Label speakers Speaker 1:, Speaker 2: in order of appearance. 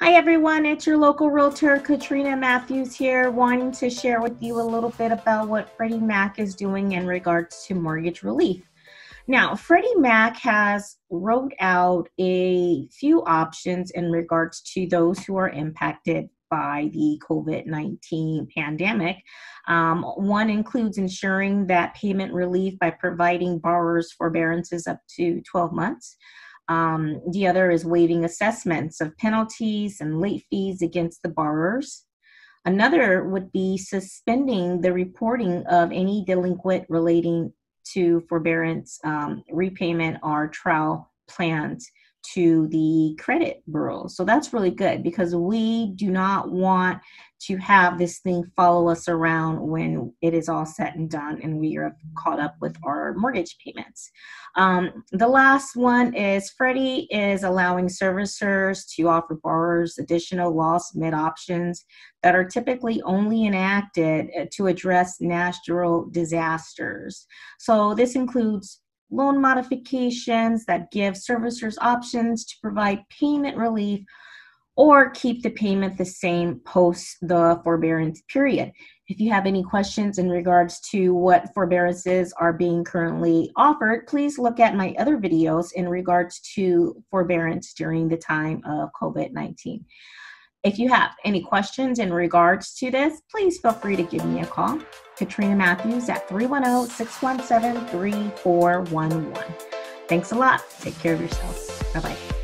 Speaker 1: Hi everyone, it's your local realtor Katrina Matthews here, wanting to share with you a little bit about what Freddie Mac is doing in regards to mortgage relief. Now, Freddie Mac has wrote out a few options in regards to those who are impacted by the COVID 19 pandemic. Um, one includes ensuring that payment relief by providing borrowers forbearances up to 12 months. Um, the other is waiving assessments of penalties and late fees against the borrowers. Another would be suspending the reporting of any delinquent relating to forbearance, um, repayment, or trial plans to the credit bureau. So that's really good because we do not want to have this thing follow us around when it is all set and done and we are caught up with our mortgage payments. Um, the last one is Freddie is allowing servicers to offer borrowers additional loss mid options that are typically only enacted uh, to address natural disasters. So this includes loan modifications that give servicers options to provide payment relief or keep the payment the same post the forbearance period. If you have any questions in regards to what forbearances are being currently offered, please look at my other videos in regards to forbearance during the time of COVID 19. If you have any questions in regards to this, please feel free to give me a call. Katrina Matthews at 310 617 3411. Thanks a lot. Take care of yourselves. Bye bye.